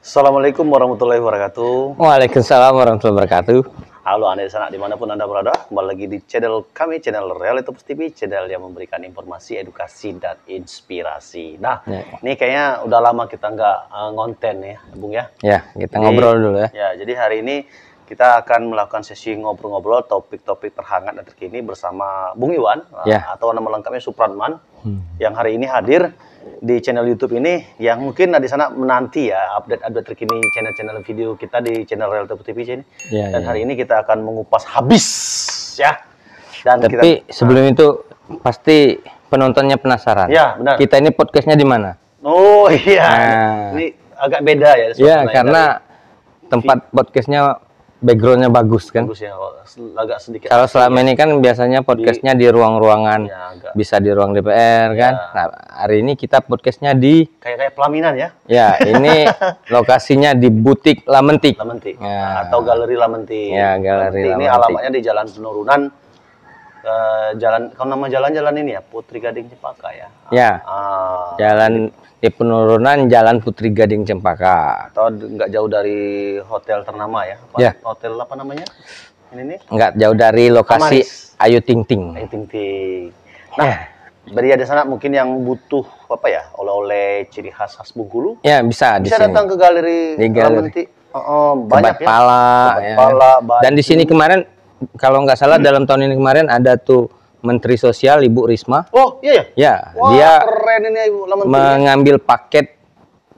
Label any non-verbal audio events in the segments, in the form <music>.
Assalamualaikum warahmatullahi wabarakatuh. Waalaikumsalam warahmatullahi wabarakatuh. Halo anda di sana dimanapun anda berada, kembali lagi di channel kami, channel Realitas TV, channel yang memberikan informasi, edukasi dan inspirasi. Nah, ya. ini kayaknya udah lama kita nggak uh, ngonten ya, Bung ya. Ya, kita jadi, ngobrol dulu ya. Ya, jadi hari ini kita akan melakukan sesi ngobrol-ngobrol topik-topik terhangat dan terkini bersama Bung Iwan yeah. Ya. atau nama lengkapnya Supratman hmm. yang hari ini hadir di channel YouTube ini yang mungkin di sana menanti ya update-update terkini channel-channel video kita di channel Real TV ini. Yeah, dan yeah. hari ya. ini kita akan mengupas habis ya. Dan Tapi kita, sebelum nah, itu pasti penontonnya penasaran. Ya, benar. Kita ini podcastnya di mana? Oh iya. Nah, ini agak beda ya. Iya, karena tempat podcastnya backgroundnya bagus kan bagus ya agak sedikit kalau selama ya. ini kan biasanya podcastnya di, ruang-ruangan ya, bisa di ruang DPR ya. kan nah hari ini kita podcastnya di kayak kayak pelaminan ya ya ini <laughs> lokasinya di butik Lamentik Lamentik ya. atau galeri Lamentik ya galeri Lamentik. ini alamatnya di Jalan Penurunan ke eh, jalan kalau nama jalan-jalan ini ya Putri Gading Cempaka ya. Ya. Ah, jalan di penurunan Jalan Putri Gading Cempaka. Atau nggak jauh dari hotel ternama ya. Apa, ya. Hotel apa namanya? Ini nih. Nggak jauh dari lokasi Amaris. Ayu Ting Ting. Ayu Ting Ting. Ya. Nah, beri ada sana mungkin yang butuh apa ya oleh-oleh ciri khas khas Bungkulu. Ya bisa. Bisa di datang ke galeri. Di galeri. Oh, oh, banyak Kebat ya. Pala, ya. Pala, dan di sini kemarin kalau nggak salah hmm. dalam tahun ini kemarin ada tuh Menteri Sosial Ibu Risma. Oh iya. iya? Ya, Wah, dia keren ini Ibu mengambil paket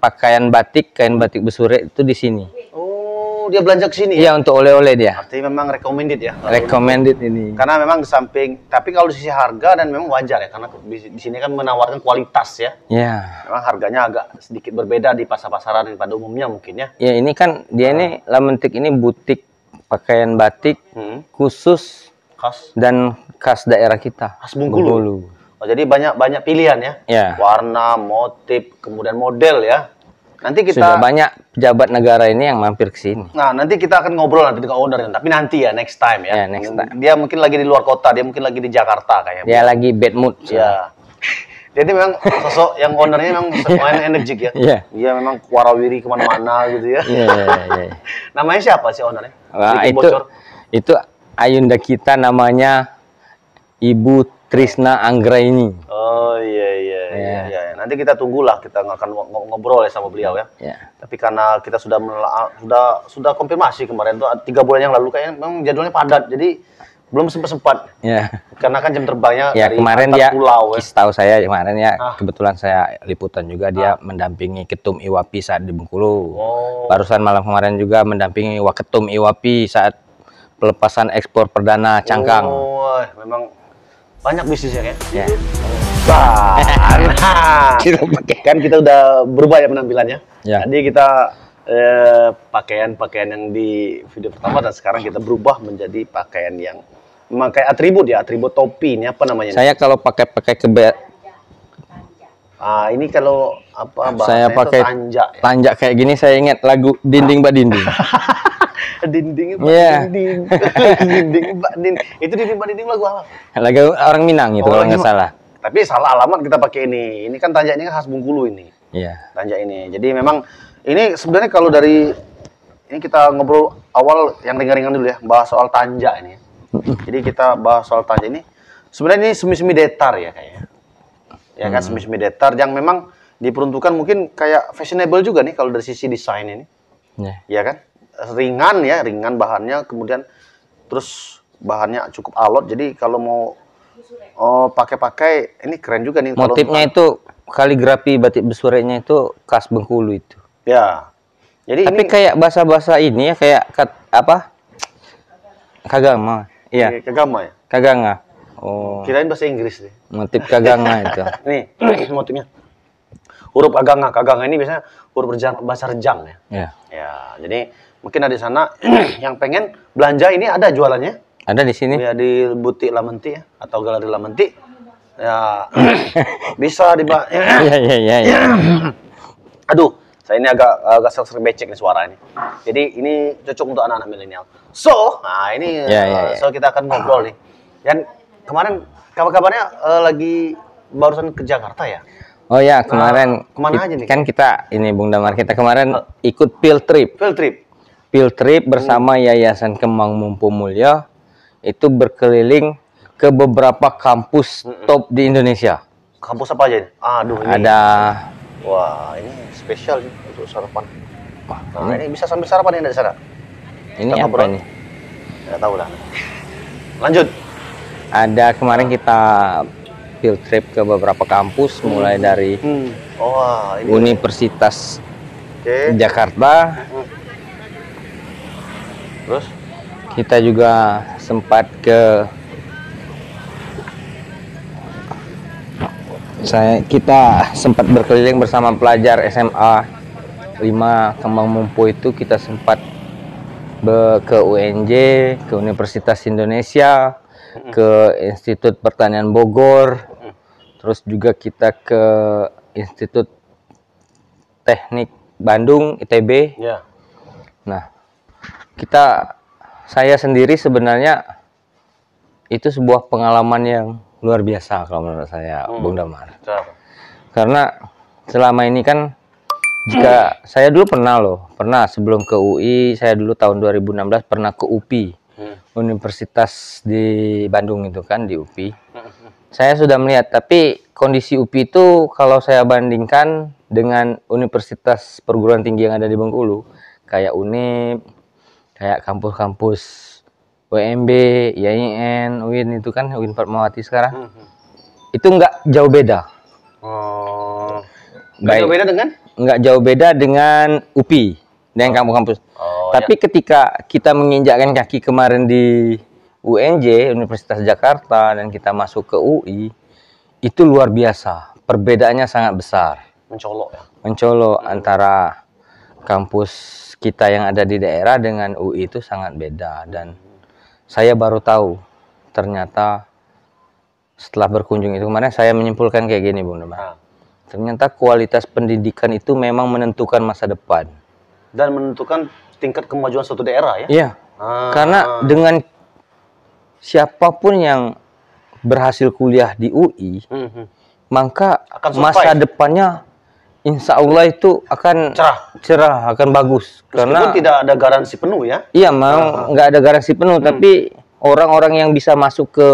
pakaian batik, kain batik besure itu di sini. Oh, dia belanja ke sini ya? Iya, untuk oleh-oleh dia. Artinya memang recommended ya. Recommended ini. Karena memang di samping, tapi kalau di sisi harga dan memang wajar ya, karena di sini kan menawarkan kualitas ya. Iya. Memang harganya agak sedikit berbeda di pasar-pasaran pada umumnya mungkin ya. Ya, ini kan dia ini nah. Lamentik ini butik pakaian batik hmm. khusus khas dan khas daerah kita khas Bengkulu. Bungkulu. Oh, jadi banyak banyak pilihan ya. ya. Warna, motif, kemudian model ya. Nanti kita sudah banyak pejabat negara ini yang mampir ke sini. Nah, nanti kita akan ngobrol nanti dengan owner tapi nanti ya next time ya. ya next time. Dia mungkin lagi di luar kota, dia mungkin lagi di Jakarta kayaknya. Dia lagi bad mood. Iya. Jadi memang sosok yang ownernya memang main energik ya. Iya. Yeah. Dia memang warawiri kemana-mana gitu ya. Iya, yeah, iya, iya. <laughs> yeah. Namanya siapa sih ownernya? Wah, itu, bocor. itu Ayunda kita namanya Ibu Trisna Anggra ini. Oh iya, iya iya iya. iya. Nanti kita tunggulah kita nggak akan ngobrol ya sama beliau ya. Iya. Tapi karena kita sudah sudah sudah konfirmasi kemarin tuh tiga bulan yang lalu kayaknya memang jadwalnya padat. Jadi belum sempat sempat ya karena kan jam terbangnya ya dari kemarin dia pulau ya. tahu saya kemarin ya ah. kebetulan saya liputan juga dia ah. mendampingi ketum Iwapi saat di Bengkulu oh. barusan malam kemarin juga mendampingi waketum Iwapi saat pelepasan ekspor perdana cangkang oh, memang banyak ya kan ya Bah, <laughs> kita kan kita udah berubah ya penampilannya. Ya. Tadi kita eh, pakaian-pakaian eh, pakaian -pakaian yang di video pertama dan sekarang kita berubah menjadi pakaian yang memakai atribut ya, atribut topi ini apa namanya? Saya kalau pakai pakai kebe Ah, ini kalau apa saya pakai tanjak. Ya? Tanjak kayak gini saya ingat lagu Dinding Mbak Dinding. <laughs> dinding Mbak yeah. Dinding. <laughs> dinding Mbak Dinding. Itu Dinding Mbak Dinding lagu apa? Lagu orang Minang itu oh, kalau nggak salah. Tapi salah alamat kita pakai ini. Ini kan tanjak ini kan khas Bungkulu ini. Iya. Yeah. Tanjak ini. Jadi memang ini sebenarnya kalau dari ini kita ngobrol awal yang ringan-ringan dulu ya, bahas soal tanjak ini. Jadi kita bahas soal tanya ini sebenarnya ini semi-semi detar ya kayaknya. Ya kan semi-semi detar yang memang diperuntukkan mungkin kayak fashionable juga nih kalau dari sisi desain ini. Yeah. Ya kan? Ringan ya, ringan bahannya kemudian terus bahannya cukup alot jadi kalau mau oh pakai-pakai ini keren juga nih motifnya kalau, itu kaligrafi batik besurenya itu khas Bengkulu itu. Ya. Jadi Tapi ini, kayak bahasa-bahasa ini ya kayak kat, apa? Kagama. Iya. Kagama ya? Kaganga. Oh. oh. Kirain bahasa Inggris deh. Motif kaganga itu. <laughs> Nih, motifnya. Huruf kaganga. Kaganga ini biasanya huruf berjang, bahasa rejang ya. Iya. Ya, jadi mungkin ada di sana <clears throat> yang pengen belanja ini ada jualannya? Ada di sini. Ya di butik Lamenti ya atau galeri Lamenti. Ya. <clears throat> bisa di <clears throat> Iya iya iya. iya. Aduh, saya nah, ini agak agak sering becek nih suara ini. Jadi ini cocok untuk anak-anak milenial. So, nah ini yeah, ya, ya, yeah, yeah. so kita akan ngobrol nih. Dan kemarin kabar-kabarnya uh, lagi barusan ke Jakarta ya? Oh ya, nah, kemarin nah, kemana aja nih? Kan kita ini Bung Damar kita kemarin uh, ikut field trip. Field trip. Field trip bersama hmm. Yayasan Kemang Mumpu Mulia itu berkeliling ke beberapa kampus top di Indonesia. Kampus apa aja? Ini? Aduh ini. Ada wah ini spesial untuk sarapan. Wah, nah, ini bisa sambil sarapan ini dari sana. Ini Tanpa apa berat. ini? Tidak tahu lah. Lanjut. Ada kemarin kita field trip ke beberapa kampus, hmm. mulai dari hmm. oh, ini. Universitas okay. Jakarta. Hmm. Terus? Kita juga sempat ke saya kita sempat berkeliling bersama pelajar SMA 5 Kembang Mumpu itu kita sempat ke UNJ, ke Universitas Indonesia, ke Institut Pertanian Bogor, terus juga kita ke Institut Teknik Bandung ITB. Ya. Nah, kita saya sendiri sebenarnya itu sebuah pengalaman yang luar biasa kalau menurut saya, hmm. Bung Damar. Kenapa? Karena selama ini kan jika hmm. saya dulu pernah loh, pernah sebelum ke UI, saya dulu tahun 2016 pernah ke UPI, hmm. Universitas di Bandung itu kan di UPI. Hmm. Saya sudah melihat, tapi kondisi UPI itu kalau saya bandingkan dengan universitas perguruan tinggi yang ada di Bengkulu, kayak UNIP, kayak kampus-kampus WMB, YIN, UIN itu kan UIN Fatmawati sekarang. Hmm. hmm. Itu enggak jauh beda. Oh. Nggak jauh beda dengan? Enggak jauh beda dengan UPI dan oh. kampus-kampus. Oh, Tapi ya. ketika kita menginjakkan kaki kemarin di UNJ Universitas Jakarta dan kita masuk ke UI itu luar biasa perbedaannya sangat besar mencolok ya mencolok hmm. antara kampus kita yang ada di daerah dengan UI itu sangat beda dan saya baru tahu ternyata setelah berkunjung itu kemarin saya menyimpulkan kayak gini Bung Demar. Ah. Ternyata kualitas pendidikan itu memang menentukan masa depan dan menentukan tingkat kemajuan suatu daerah ya. Iya. Ah. Karena dengan siapapun yang berhasil kuliah di UI, mm -hmm. maka akan masa depannya insya Allah itu akan cerah, cerah akan bagus Meskipun karena tidak ada garansi penuh ya. Iya, memang nggak ada garansi penuh, hmm. tapi orang-orang yang bisa masuk ke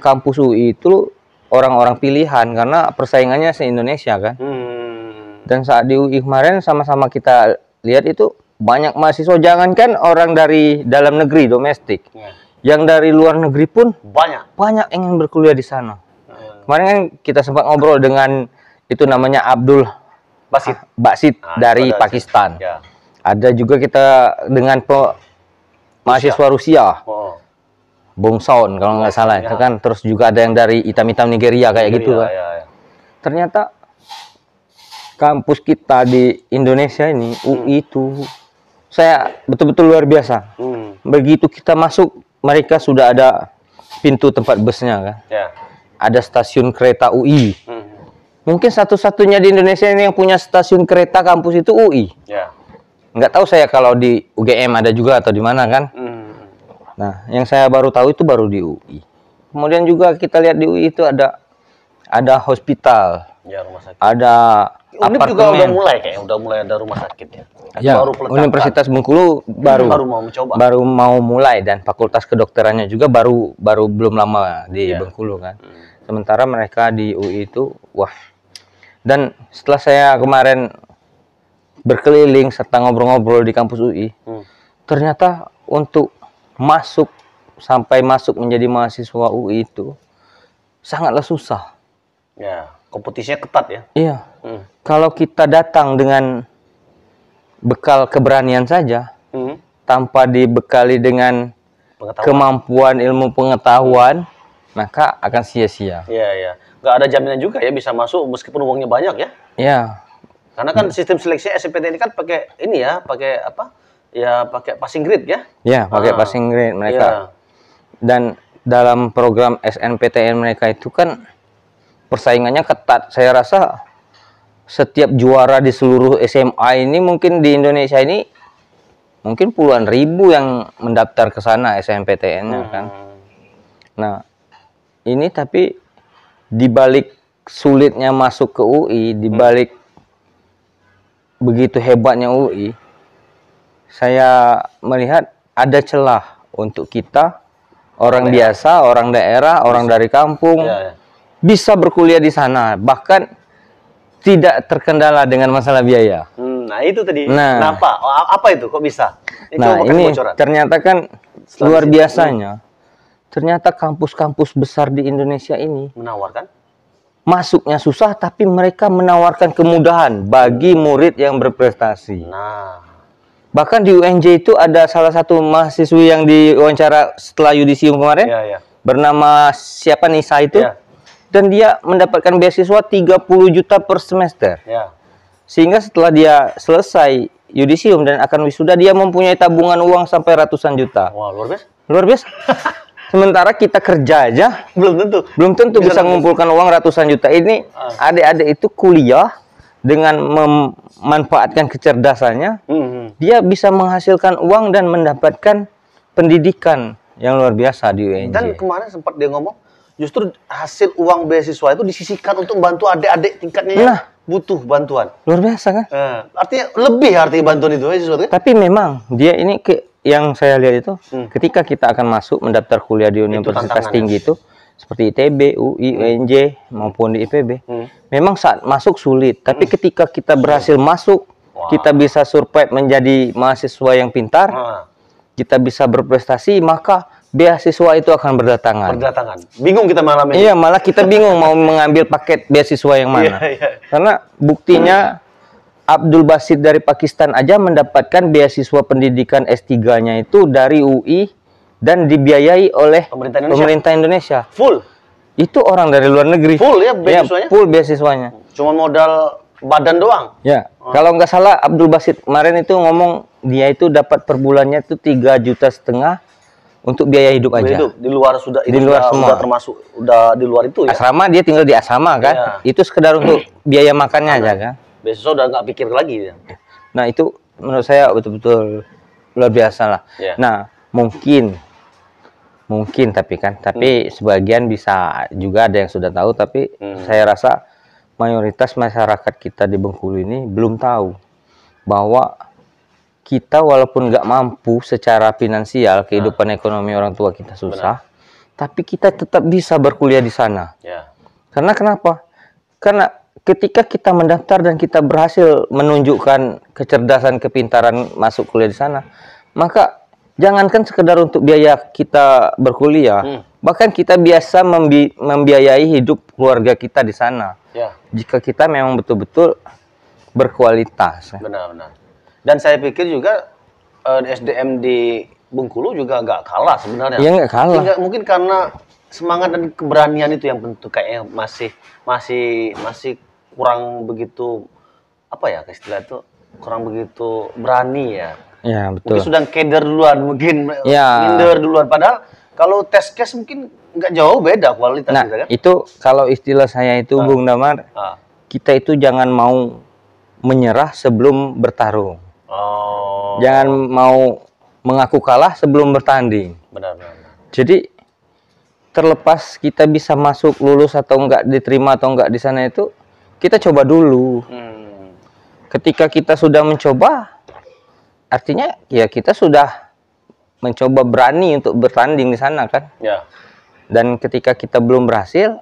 kampus UI itu orang-orang pilihan karena persaingannya se Indonesia kan. Hmm. Dan saat di UI kemarin sama-sama kita lihat itu banyak mahasiswa jangankan orang dari dalam negeri domestik, yeah. yang dari luar negeri pun banyak banyak ingin berkuliah di sana. Hmm. Kemarin kan kita sempat ngobrol dengan itu namanya Abdul Basit. Basit ah, ah dari Pakistan. Ya. Ada juga kita dengan pe, mahasiswa Rusia. Oh. Bong Saun kalau nggak salah ya. itu kan terus juga ada yang dari hitam-hitam Nigeria kayak Nigeria, gitu kan. Ya, ya. Ternyata kampus kita di Indonesia ini hmm. UI itu saya betul-betul luar biasa. Hmm. Begitu kita masuk mereka sudah ada pintu tempat busnya kan. Ya. Ada stasiun kereta UI. Hmm mungkin satu-satunya di Indonesia ini yang punya stasiun kereta kampus itu UI. Ya. Enggak tahu saya kalau di UGM ada juga atau di mana kan. Hmm. Nah, yang saya baru tahu itu baru di UI. Kemudian juga kita lihat di UI itu ada ada hospital. Ya, rumah sakit. Ada Unip apartemen. juga udah mulai kayak udah mulai ada rumah sakit ya. ya baru Universitas Bengkulu hmm, baru baru mau mencoba. Baru mau mulai dan fakultas kedokterannya juga baru baru belum lama di ya. Bengkulu kan. Hmm. Sementara mereka di UI itu wah dan setelah saya kemarin berkeliling serta ngobrol-ngobrol di kampus UI hmm. ternyata untuk masuk sampai masuk menjadi mahasiswa UI itu sangatlah susah ya kompetisinya ketat ya iya hmm. kalau kita datang dengan bekal keberanian saja hmm. tanpa dibekali dengan kemampuan ilmu pengetahuan maka akan sia-sia. Iya, iya. Nggak ada jaminan juga ya bisa masuk meskipun uangnya banyak ya? Iya. Karena kan ya. sistem seleksi SMPTN ini kan pakai ini ya, pakai apa? Ya, pakai passing grade ya? Iya, pakai ah. passing grade mereka. Ya. Dan dalam program SNPTN mereka itu kan persaingannya ketat. Saya rasa setiap juara di seluruh SMA ini mungkin di Indonesia ini mungkin puluhan ribu yang mendaftar ke sana SNPTN-nya kan. hmm. kan. Nah, ini tapi dibalik sulitnya masuk ke UI, dibalik hmm. begitu hebatnya UI, saya melihat ada celah untuk kita orang iya. biasa, orang daerah, bisa. orang dari kampung ya, ya. bisa berkuliah di sana, bahkan tidak terkendala dengan masalah biaya. Hmm, nah itu tadi. Nah, Kenapa? Apa itu? Kok bisa? Itu nah ini ternyata kan luar biasanya. Ini ternyata kampus-kampus besar di Indonesia ini menawarkan masuknya susah tapi mereka menawarkan kemudahan bagi murid yang berprestasi. Nah, bahkan di UNJ itu ada salah satu mahasiswi yang diwawancara setelah yudisium kemarin ya, ya. bernama siapa Nisa itu ya. dan dia mendapatkan beasiswa 30 juta per semester. Ya. Sehingga setelah dia selesai yudisium dan akan wisuda dia mempunyai tabungan uang sampai ratusan juta. Wah, luar biasa. Luar biasa. <laughs> sementara kita kerja aja belum tentu belum tentu bisa, mengumpulkan uang ratusan juta ini ah. adik-adik itu kuliah dengan memanfaatkan kecerdasannya mm -hmm. dia bisa menghasilkan uang dan mendapatkan pendidikan yang luar biasa di UNJ dan kemarin sempat dia ngomong justru hasil uang beasiswa itu disisikan untuk bantu adik-adik tingkatnya nah, butuh bantuan luar biasa kan eh, artinya lebih arti bantuan itu beasiswa ya, ya? tapi memang dia ini ke yang saya lihat itu hmm. ketika kita akan masuk mendaftar kuliah di universitas itu tinggi itu seperti ITB, UI, UNJ hmm. maupun di IPB. Hmm. Memang saat masuk sulit, tapi hmm. ketika kita berhasil hmm. masuk, wow. kita bisa survive menjadi mahasiswa yang pintar. Hmm. Kita bisa berprestasi, maka beasiswa itu akan berdatangan. Berdatangan. Bingung kita malam ini. Iya, malah kita bingung mau <laughs> mengambil paket beasiswa yang mana. Yeah, yeah. Karena buktinya hmm Abdul Basit dari Pakistan aja mendapatkan beasiswa pendidikan S3-nya itu dari UI dan dibiayai oleh pemerintah Indonesia. pemerintah Indonesia. Full. Itu orang dari luar negeri. Full ya, ya beasiswanya? Ya, full beasiswanya. Cuma modal badan doang. Ya. Hmm. Kalau nggak salah Abdul Basit kemarin itu ngomong dia itu dapat per bulannya itu 3 juta setengah untuk biaya hidup aja. Hidup di luar sudah di luar sudah, semua. sudah termasuk udah di luar itu ya. Asrama dia tinggal di asrama kan. Ya. Itu sekedar untuk biaya makannya Anak. aja iya. kan besok udah nggak pikir lagi ya. nah itu menurut saya betul-betul luar biasa lah yeah. nah mungkin mungkin tapi kan tapi hmm. sebagian bisa juga ada yang sudah tahu tapi hmm. saya rasa mayoritas masyarakat kita di Bengkulu ini belum tahu bahwa kita walaupun nggak mampu secara finansial hmm. kehidupan nah. ekonomi orang tua kita susah Benar. tapi kita tetap bisa berkuliah di sana ya. karena kenapa karena ketika kita mendaftar dan kita berhasil menunjukkan kecerdasan, kepintaran masuk kuliah di sana, maka jangankan sekedar untuk biaya kita berkuliah, hmm. bahkan kita biasa membi membiayai hidup keluarga kita di sana. Ya. Jika kita memang betul-betul berkualitas. Benar-benar. Ya. Dan saya pikir juga eh, SDM di Bungkulu juga nggak kalah sebenarnya. ya, nggak kalah. Hingga, mungkin karena semangat dan keberanian itu yang bentuk kayaknya masih masih masih kurang begitu apa ya istilah itu kurang begitu berani ya. Iya betul. Mungkin sudah keder duluan, mungkin ya. minder duluan. Padahal kalau tes case mungkin nggak jauh beda kualitasnya. Nah kan? itu kalau istilah saya itu ah. Bung Damar, ah. kita itu jangan mau menyerah sebelum bertarung. Oh. Jangan mau mengaku kalah sebelum bertanding. benar. benar. Jadi terlepas kita bisa masuk lulus atau enggak diterima atau enggak di sana itu kita coba dulu hmm. ketika kita sudah mencoba artinya ya kita sudah mencoba berani untuk bertanding di sana kan ya. dan ketika kita belum berhasil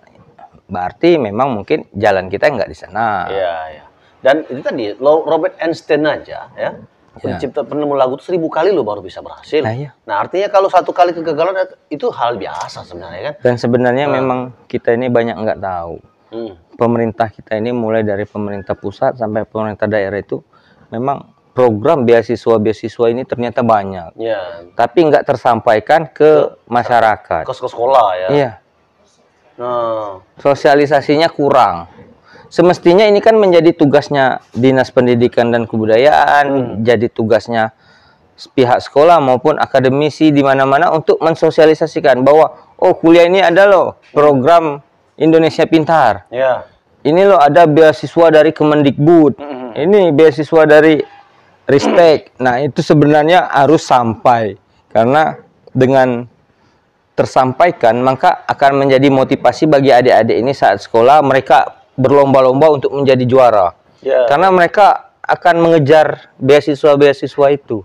berarti memang mungkin jalan kita nggak di sana ya, ya. dan itu tadi Robert Einstein aja ya, ya. pencipta ya. penemu lagu itu seribu kali lo baru bisa berhasil. Nah, iya. nah artinya kalau satu kali kegagalan itu hal biasa sebenarnya kan. Dan sebenarnya nah. memang kita ini banyak nggak tahu. Hmm pemerintah kita ini mulai dari pemerintah pusat sampai pemerintah daerah itu memang program beasiswa-beasiswa ini ternyata banyak. Ya. Tapi nggak tersampaikan ke iya. masyarakat. Ke sekolah ya. Iya. Nah. Sosialisasinya kurang. Semestinya ini kan menjadi tugasnya Dinas Pendidikan dan Kebudayaan, hmm. jadi tugasnya pihak sekolah maupun akademisi di mana-mana untuk mensosialisasikan bahwa oh kuliah ini ada loh program Indonesia Pintar. Ya. Ini loh ada beasiswa dari Kemendikbud. Mm -hmm. Ini beasiswa dari Ristek. Nah, itu sebenarnya harus sampai karena dengan tersampaikan maka akan menjadi motivasi bagi adik-adik ini saat sekolah mereka berlomba-lomba untuk menjadi juara. Ya. Karena mereka akan mengejar beasiswa-beasiswa itu. Mm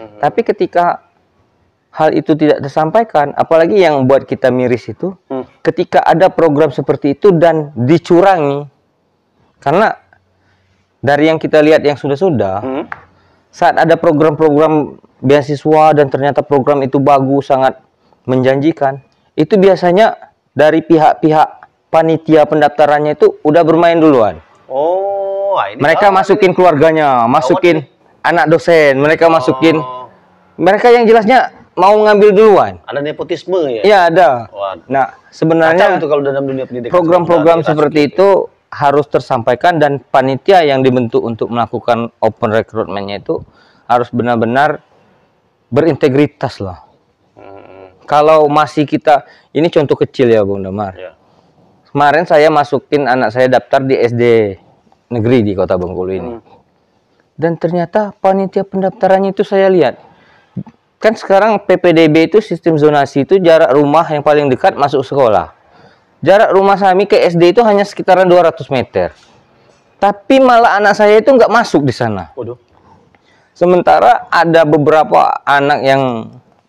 -hmm. Tapi ketika hal itu tidak tersampaikan, apalagi yang buat kita miris itu hmm. ketika ada program seperti itu dan dicurangi. Karena dari yang kita lihat yang sudah-sudah, hmm. saat ada program-program beasiswa dan ternyata program itu bagus, sangat menjanjikan, itu biasanya dari pihak-pihak panitia pendaftarannya itu udah bermain duluan. Oh, ah, ini mereka masukin ini. keluarganya, masukin oh, anak dosen, mereka masukin oh. mereka yang jelasnya mau ngambil duluan. Ada nepotisme ya? Iya ada. Waduh. Nah sebenarnya Kacau itu kalau dalam dunia pendidikan program-program seperti gitu. itu ya. harus tersampaikan dan panitia yang dibentuk untuk melakukan open recruitmentnya itu harus benar-benar berintegritas lah. Hmm. Kalau masih kita ini contoh kecil ya Bung Damar. Ya. Kemarin saya masukin anak saya daftar di SD negeri di Kota Bengkulu ini. Hmm. Dan ternyata panitia pendaftarannya itu saya lihat kan sekarang PPDB itu sistem zonasi itu jarak rumah yang paling dekat masuk sekolah. Jarak rumah kami ke SD itu hanya sekitaran 200 meter. Tapi malah anak saya itu nggak masuk di sana. Waduh. Sementara ada beberapa anak yang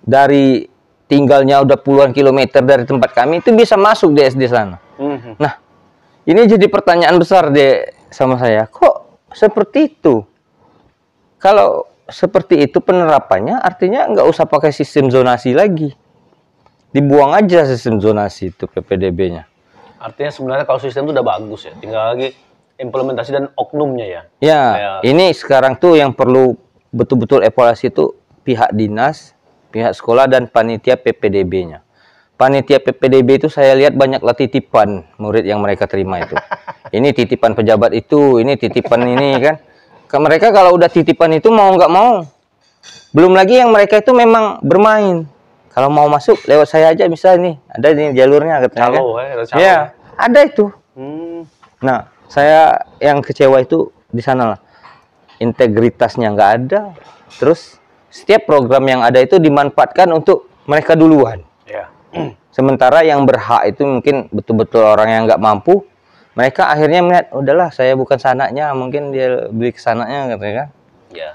dari tinggalnya udah puluhan kilometer dari tempat kami itu bisa masuk di SD sana. Mm -hmm. Nah, ini jadi pertanyaan besar deh sama saya. Kok seperti itu? Kalau seperti itu penerapannya artinya nggak usah pakai sistem zonasi lagi dibuang aja sistem zonasi itu PPDB-nya artinya sebenarnya kalau sistem itu udah bagus ya tinggal lagi implementasi dan oknumnya ya ya Kayak... ini sekarang tuh yang perlu betul-betul evaluasi itu pihak dinas pihak sekolah dan panitia PPDB-nya panitia PPDB itu saya lihat banyak titipan murid yang mereka terima itu <laughs> ini titipan pejabat itu ini titipan ini kan ke mereka kalau udah titipan itu mau nggak mau belum lagi yang mereka itu memang bermain kalau mau masuk lewat saya aja misalnya nih ada di jalurnya katanya calo, kan eh, calo. ya ada itu hmm. nah saya yang kecewa itu di sana lah integritasnya nggak ada terus setiap program yang ada itu dimanfaatkan untuk mereka duluan ya. sementara yang berhak itu mungkin betul-betul orang yang nggak mampu mereka akhirnya melihat udahlah saya bukan sanaknya mungkin dia beli ke sanaknya katanya gitu ya kan ya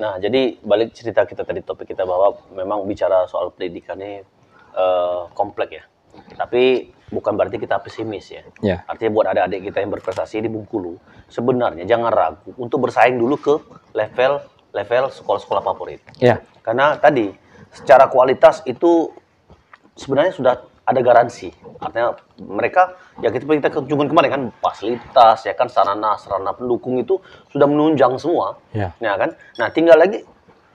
nah jadi balik cerita kita tadi topik kita bahwa memang bicara soal pendidikan ini uh, kompleks ya tapi bukan berarti kita pesimis ya. ya. Artinya buat adik-adik kita yang berprestasi di Bungkulu, sebenarnya jangan ragu untuk bersaing dulu ke level level sekolah-sekolah favorit. Ya. Karena tadi secara kualitas itu sebenarnya sudah ada garansi. Artinya mereka ya kita kita kunjungan kemarin kan fasilitas ya kan sarana sarana pendukung itu sudah menunjang semua, ya, ya kan. Nah tinggal lagi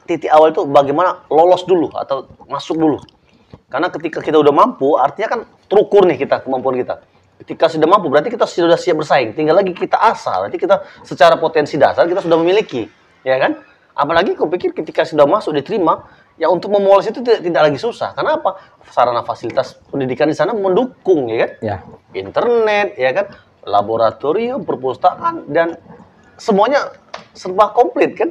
titik awal itu bagaimana lolos dulu atau masuk dulu. Karena ketika kita udah mampu, artinya kan terukur nih kita kemampuan kita. Ketika sudah mampu, berarti kita sudah siap bersaing. Tinggal lagi kita asal, nanti kita secara potensi dasar kita sudah memiliki, ya kan? Apalagi kau pikir ketika sudah masuk diterima, ya untuk memoles itu tidak, tidak lagi susah. Karena apa? Sarana fasilitas pendidikan di sana mendukung ya kan? Ya. Internet ya kan, laboratorium, perpustakaan dan semuanya serba komplit kan?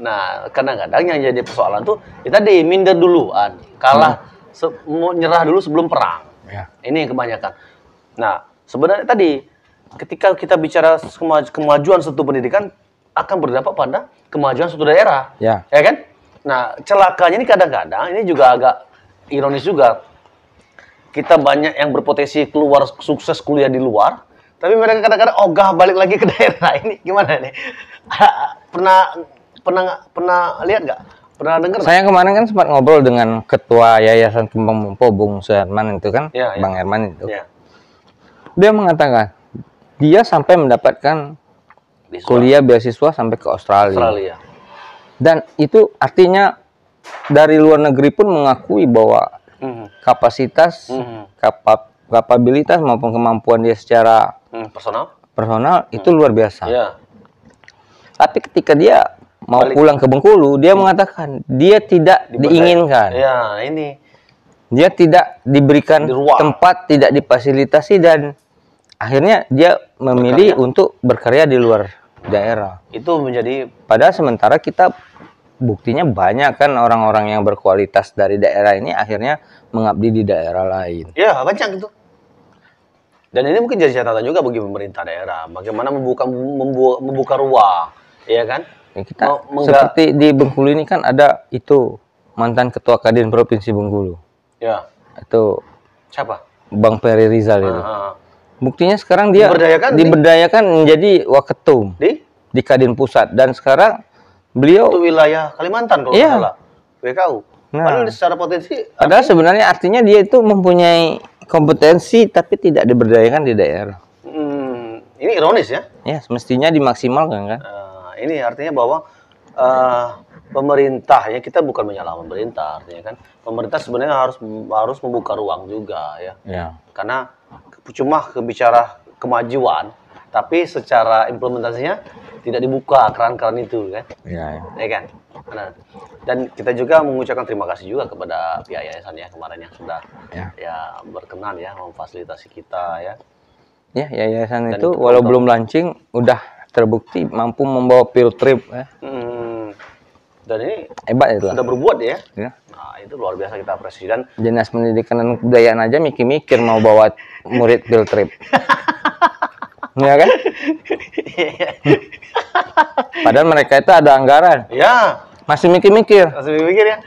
Nah, kadang-kadang yang jadi persoalan tuh ya tadi minder duluan, kalah hmm. nyerah dulu sebelum perang. Ya. Ini yang kebanyakan. Nah, sebenarnya tadi ketika kita bicara kemaj kemajuan satu pendidikan akan berdampak pada kemajuan suatu daerah. Ya. Ya kan? Nah, celakanya ini kadang-kadang ini juga agak ironis juga. Kita banyak yang berpotensi keluar sukses kuliah di luar, tapi mereka kadang-kadang ogah balik lagi ke <laughs> daerah ini. Gimana nih? <laughs> pernah pernah pernah lihat nggak? Pernah dengar? Saya kemarin kan sempat ngobrol dengan ketua Yayasan Kembang Mumpo Bung Suherman itu kan, ya, ya, Bang Herman itu. Ya. Dia mengatakan dia sampai mendapatkan Beasiswa. kuliah beasiswa sampai ke Australia. Australia dan itu artinya dari luar negeri pun mengakui bahwa mm. kapasitas mm. kapab kapabilitas maupun kemampuan dia secara mm. personal personal mm. itu mhm. luar biasa yeah. tapi ketika dia mau Balik. pulang ke Bengkulu dia mhm. mengatakan dia tidak diinginkan ya ini dia tidak diberikan Di tempat tidak difasilitasi dan akhirnya dia memilih berkarya. untuk berkarya di luar daerah. Itu menjadi pada sementara kita buktinya banyak kan orang-orang yang berkualitas dari daerah ini akhirnya mengabdi di daerah lain. ya banyak itu. Dan ini mungkin jadi catatan juga bagi pemerintah daerah, bagaimana membuka membuka, membuka ruang, ya kan? Ya, kita Mau, seperti di Bengkulu ini kan ada itu mantan ketua Kadin Provinsi Bengkulu. Ya. Itu siapa? Bang Peri Rizal itu. Uh ah, -huh. Ah. Buktinya sekarang dia diberdayakan, diberdayakan menjadi waketum di di Kadin Pusat dan sekarang beliau itu wilayah Kalimantan kalau iya. salah WKU. Nah, Padahal secara potensi ada sebenarnya artinya dia itu mempunyai kompetensi tapi tidak diberdayakan di daerah. Hmm, ini ironis ya? Ya, semestinya dimaksimalkan kan? Uh, ini artinya bahwa uh, pemerintah ya kita bukan menyalahkan pemerintah artinya kan pemerintah sebenarnya harus harus membuka ruang juga ya, ya. karena cuma kebicara kemajuan tapi secara implementasinya tidak dibuka keran-keran itu kan ya, ya. ya kan Nah, dan kita juga mengucapkan terima kasih juga kepada pihak yayasan ya kemarin yang sudah ya, ya berkenan ya memfasilitasi kita ya. Ya, yayasan itu, itu walau belum launching udah terbukti mampu membawa field trip ya. Hmm dan ini hebat itu sudah berbuat ya. ya. Nah, itu luar biasa kita presiden. dan dinas pendidikan dan kebudayaan aja mikir-mikir mau bawa murid field trip. <laughs> Iya kan? Padahal mereka itu ada anggaran. Ya. Masih mikir-mikir. Masih mikir ya.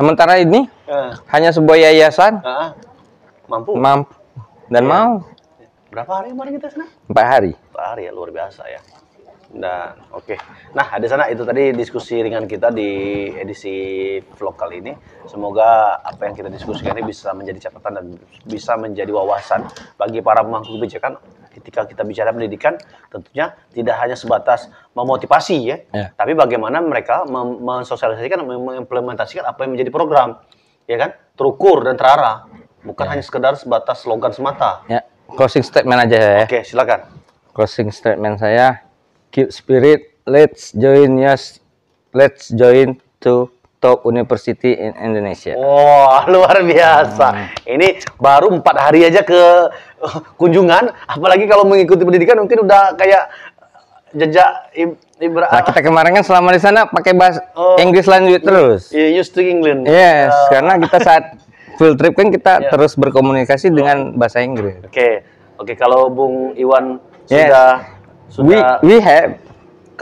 Sementara ini ya. hanya sebuah yayasan. Uh, Mampu. Mampu. Dan ya. mau. Berapa hari kemarin kita sana? Empat hari. Empat hari ya, luar biasa ya. Dan nah, oke. Okay. Nah, ada sana itu tadi diskusi ringan kita di edisi vlog kali ini. Semoga apa yang kita diskusikan ini bisa menjadi catatan dan bisa menjadi wawasan bagi para pemangku kebijakan ketika kita bicara pendidikan tentunya tidak hanya sebatas memotivasi ya, ya. tapi bagaimana mereka mensosialisasikan mengimplementasikan apa yang menjadi program ya kan terukur dan terarah bukan ya. hanya sekedar sebatas slogan semata. Ya, closing statement aja ya. Oke, okay, silakan. Closing statement saya keep spirit. Let's join yes. Let's join to top university in Indonesia. Wah, <laughs> luar biasa. Hmm. Ini baru empat hari aja ke eh, kunjungan, apalagi kalau mengikuti pendidikan mungkin udah kayak eh, jejak Ibra. Nah, kita kemarin kan selama di sana pakai bahasa oh, Inggris lanjut terus. Iya, you used to England. Yes, uh. karena kita saat <laughs> field trip kan kita yeah. terus berkomunikasi oh. dengan bahasa Inggris. Oke. Okay. Oke, okay, kalau Bung Iwan yes. sudah sudah we, we have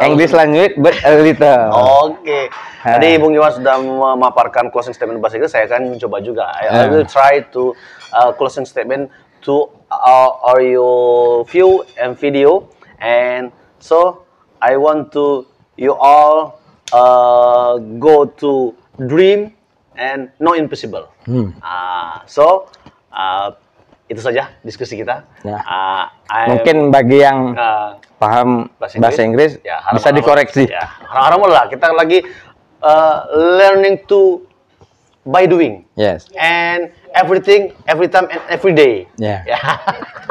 English language but a little. Oke. Okay. Tadi Bung Iwan sudah memaparkan closing statement bahasa Inggris, saya akan mencoba juga. I, I will try to uh, closing statement to uh, our your view and video and so I want to you all uh, go to dream and no impossible. Hmm. Uh, so uh, itu saja diskusi kita. Ya. Uh, Mungkin bagi yang uh, paham bahasa Inggris, bahasa Inggris ya, haram, bisa dikoreksi. Ya, haram, haram lah. Kita lagi uh, learning to by doing. Yes. And everything, every time, and every day. Yeah. yeah.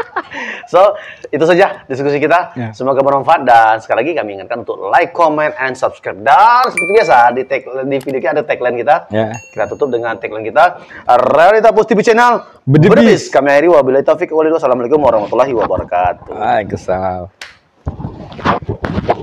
<laughs> so itu saja diskusi kita. Yeah. Semoga bermanfaat dan sekali lagi kami ingatkan untuk like, comment, and subscribe. Dan seperti biasa di tag di video kita ada tagline kita. Yeah. Kita tutup dengan tagline kita. Realita Post TV Channel. Berdebis. Kami akhiri wabillahi taufik walidah. Assalamualaikum warahmatullahi wabarakatuh. Waalaikumsalam.